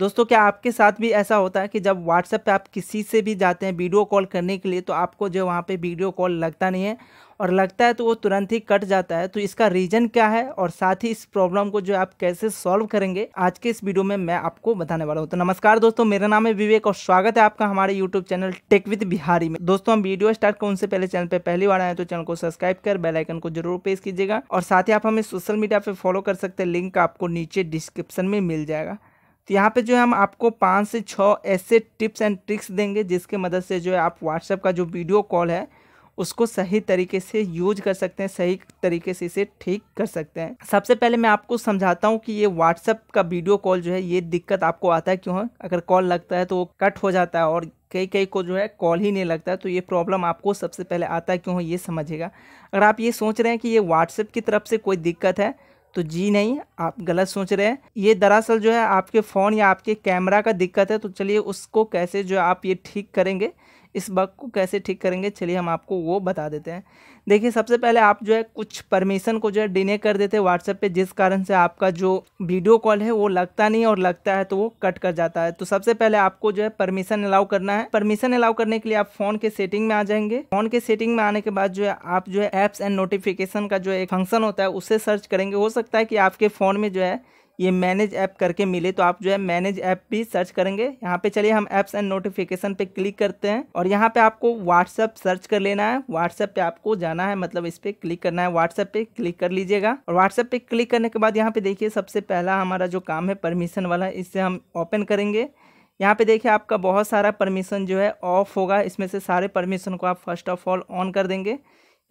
दोस्तों क्या आपके साथ भी ऐसा होता है कि जब व्हाट्सएप पे आप किसी से भी जाते हैं वीडियो कॉल करने के लिए तो आपको जो वहाँ पे वीडियो कॉल लगता नहीं है और लगता है तो वो तुरंत ही कट जाता है तो इसका रीज़न क्या है और साथ ही इस प्रॉब्लम को जो आप कैसे सॉल्व करेंगे आज के इस वीडियो में मैं आपको बताने वाला हूँ तो नमस्कार दोस्तों मेरा नाम है विवेक और स्वागत है आपका हमारे YouTube channel Tech with Bihari में दोस्तों हम वीडियो स्टार्ट कर उनसे पहले चैनल पर पहली बार आए तो चैनल को सब्सक्राइब कर बेलाइकन को जरूर प्रेस कीजिएगा और साथ ही आप हमें सोशल मीडिया पर फॉलो कर सकते हैं लिंक आपको नीचे डिस्क्रिप्शन में मिल जाएगा तो यहाँ पे जो है हम आपको पाँच से छः ऐसे टिप्स एंड ट्रिक्स देंगे जिसके मदद से जो है आप व्हाट्सएप का जो वीडियो कॉल है उसको सही तरीके से यूज कर सकते हैं सही तरीके से इसे ठीक कर सकते हैं सबसे पहले मैं आपको समझाता हूँ कि ये व्हाट्सएप का वीडियो कॉल जो है ये दिक्कत आपको आता है क्यों है अगर कॉल लगता है तो वो कट हो जाता है और कई कई को जो है कॉल ही नहीं लगता है तो ये प्रॉब्लम आपको सबसे पहले आता है क्यों है ये समझेगा अगर आप ये सोच रहे हैं कि ये व्हाट्सएप की तरफ से कोई दिक्कत है तो जी नहीं आप गलत सोच रहे हैं ये दरअसल जो है आपके फ़ोन या आपके कैमरा का दिक्कत है तो चलिए उसको कैसे जो आप ये ठीक करेंगे इस बग को कैसे ठीक करेंगे चलिए हम आपको वो बता देते हैं देखिए सबसे पहले आप जो है कुछ परमिशन को जो है डिने कर देते हैं व्हाट्सएप पे जिस कारण से आपका जो वीडियो कॉल है वो लगता नहीं और लगता है तो वो कट कर जाता है तो सबसे पहले आपको जो है परमिशन अलाउ करना है परमिशन अलाउ करने के लिए आप फ़ोन के सेटिंग में आ जाएंगे फ़ोन के सेटिंग में आने के बाद जो है आप जो है ऐप्स एंड नोटिफिकेशन का जो एक फंक्शन होता है उसे सर्च करेंगे हो सकता है कि आपके फ़ोन में जो है ये मैनेज ऐप करके मिले तो आप जो है मैनेज ऐप भी सर्च करेंगे यहाँ पे चलिए हम ऐप्स एंड नोटिफिकेशन पे क्लिक करते हैं और यहाँ पे आपको व्हाट्सएप सर्च कर लेना है व्हाट्सएप पे आपको जाना है मतलब इस पर क्लिक करना है व्हाट्सएप पे क्लिक कर लीजिएगा और व्हाट्सएप पे क्लिक करने के बाद यहाँ पे देखिए सबसे पहला हमारा जो काम है परमिशन वाला इससे हम ओपन करेंगे यहाँ पे देखिए आपका बहुत सारा परमिशन जो है ऑफ होगा इसमें से सारे परमिशन को आप फर्स्ट ऑफ ऑल ऑन कर देंगे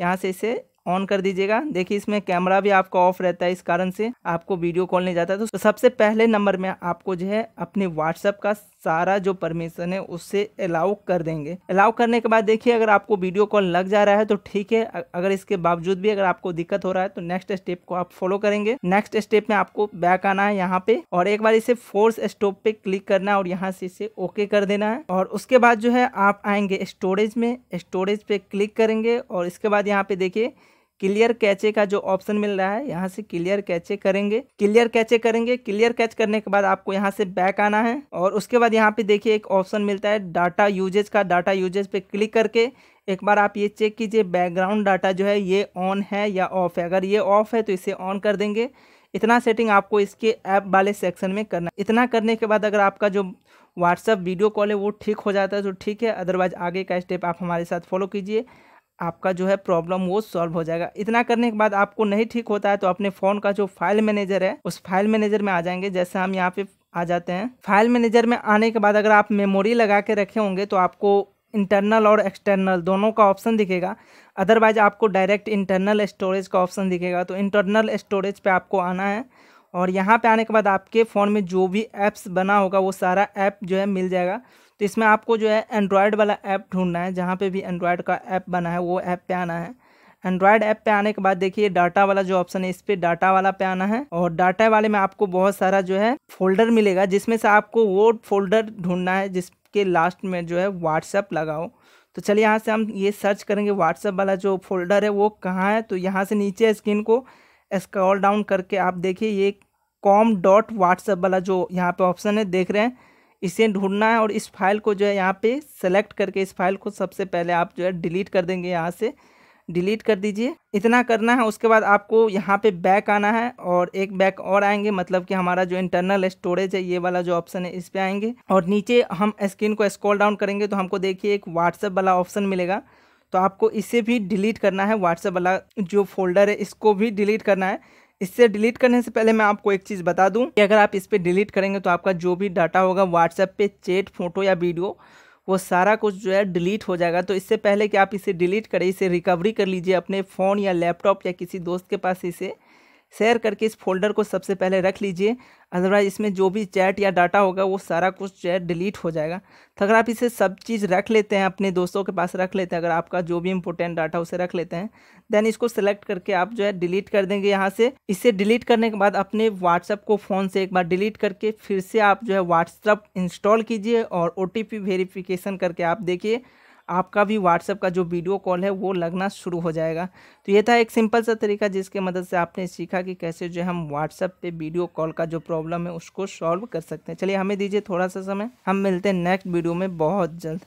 यहाँ से इसे ऑन कर दीजिएगा देखिए इसमें कैमरा भी आपका ऑफ रहता है इस कारण से आपको वीडियो कॉल नहीं जाता तो सबसे पहले नंबर में आपको जो है अपने व्हाट्सएप का सारा जो परमिशन है उससे अलाउ कर देंगे अलाउ करने के बाद देखिए अगर आपको वीडियो कॉल लग जा रहा है तो ठीक है अगर इसके बावजूद भी अगर आपको दिक्कत हो रहा है तो नेक्स्ट स्टेप को आप फॉलो करेंगे नेक्स्ट स्टेप में आपको बैक आना है यहाँ पे और एक बार इसे फोर्स स्टॉप पे क्लिक करना है और यहाँ से इसे ओके कर देना है और उसके बाद जो है आप आएंगे स्टोरेज में स्टोरेज पे क्लिक करेंगे और इसके बाद यहाँ पे देखिए क्लियर कैचे का जो ऑप्शन मिल रहा है यहाँ से क्लियर कैचे करेंगे क्लियर कैचे करेंगे क्लियर कैच करने के बाद आपको यहाँ से बैक आना है और उसके बाद यहाँ पे देखिए एक ऑप्शन मिलता है डाटा यूजेज का डाटा यूजेज पे क्लिक करके एक बार आप ये चेक कीजिए बैकग्राउंड डाटा जो है ये ऑन है या ऑफ है अगर ये ऑफ है तो इसे ऑन कर देंगे इतना सेटिंग आपको इसके ऐप वाले सेक्शन में करना इतना करने के बाद अगर आपका जो व्हाट्सअप वीडियो कॉल है वो ठीक हो जाता है तो ठीक है अदरवाइज आगे का स्टेप आप हमारे साथ फॉलो कीजिए आपका जो है प्रॉब्लम वो सॉल्व हो जाएगा इतना करने के बाद आपको नहीं ठीक होता है तो अपने फ़ोन का जो फाइल मैनेजर है उस फाइल मैनेजर में आ जाएंगे जैसे हम यहाँ पे आ जाते हैं फाइल मैनेजर में आने के बाद अगर आप मेमोरी लगा के रखे होंगे तो आपको इंटरनल और एक्सटर्नल दोनों का ऑप्शन दिखेगा अदरवाइज आपको डायरेक्ट इंटरनल स्टोरेज का ऑप्शन दिखेगा तो इंटरनल स्टोरेज पे आपको आना है और यहाँ पे आने के बाद आपके फ़ोन में जो भी ऐप्स बना होगा वो सारा ऐप जो है मिल जाएगा तो इसमें आपको जो है एंड्रॉयड वाला ऐप ढूंढना है जहाँ पे भी एंड्रॉयड का ऐप बना है वो ऐप पे आना है एंड्रॉयड ऐप पे आने के बाद देखिए डाटा वाला जो ऑप्शन है इस पर डाटा वाला पे आना है और डाटा वाले में आपको बहुत सारा जो है फोल्डर मिलेगा जिसमें से आपको वो फोल्डर ढूंढना है जिसके लास्ट में जो है व्हाट्सएप लगाओ तो चलिए यहाँ से हम ये सर्च करेंगे व्हाट्सएप वाला जो फोल्डर है वो कहाँ है तो यहाँ से नीचे स्क्रीन को स्क्रॉल डाउन करके आप देखिए ये कॉम डॉट व्हाट्सएप वाला जो यहाँ पे ऑप्शन है देख रहे हैं इसे ढूंढना है और इस फाइल को जो है यहाँ पे सेलेक्ट करके इस फाइल को सबसे पहले आप जो है डिलीट कर देंगे यहाँ से डिलीट कर दीजिए इतना करना है उसके बाद आपको यहाँ पे बैक आना है और एक बैक और आएंगे मतलब कि हमारा जो इंटरनल स्टोरेज है ये वाला जो ऑप्शन है इस पर आएंगे और नीचे हम स्क्रीन को स्क्रॉल डाउन करेंगे तो हमको देखिए एक व्हाट्सएप वाला ऑप्शन मिलेगा तो आपको इसे भी डिलीट करना है व्हाट्सएप वाला जो फोल्डर है इसको भी डिलीट करना है इससे डिलीट करने से पहले मैं आपको एक चीज़ बता दूं कि अगर आप इस पर डिलीट करेंगे तो आपका जो भी डाटा होगा व्हाट्सएप पे चैट फोटो या वीडियो वो सारा कुछ जो है डिलीट हो जाएगा तो इससे पहले कि आप इसे डिलीट करें इसे रिकवरी कर लीजिए अपने फ़ोन या लैपटॉप या किसी दोस्त के पास इसे शेयर करके इस फोल्डर को सबसे पहले रख लीजिए अदरवाइज इसमें जो भी चैट या डाटा होगा वो सारा कुछ चैट डिलीट हो जाएगा तो अगर आप इसे सब चीज़ रख लेते हैं अपने दोस्तों के पास रख लेते हैं अगर आपका जो भी इंपॉर्टेंट डाटा उसे रख लेते हैं देन इसको सेलेक्ट करके आप जो है डिलीट कर देंगे यहाँ से इसे डिलीट करने के बाद अपने व्हाट्सअप को फ़ोन से एक बार डिलीट करके फिर से आप जो है व्हाट्सअप इंस्टॉल कीजिए और ओ टी वेरिफिकेशन करके आप देखिए आपका भी व्हाट्सएप का जो वीडियो कॉल है वो लगना शुरू हो जाएगा तो ये था एक सिंपल सा तरीका जिसके मदद से आपने सीखा कि कैसे जो हम व्हाट्सएप पे वीडियो कॉल का जो प्रॉब्लम है उसको सॉल्व कर सकते हैं चलिए हमें दीजिए थोड़ा सा समय हम मिलते हैं नेक्स्ट वीडियो में बहुत जल्द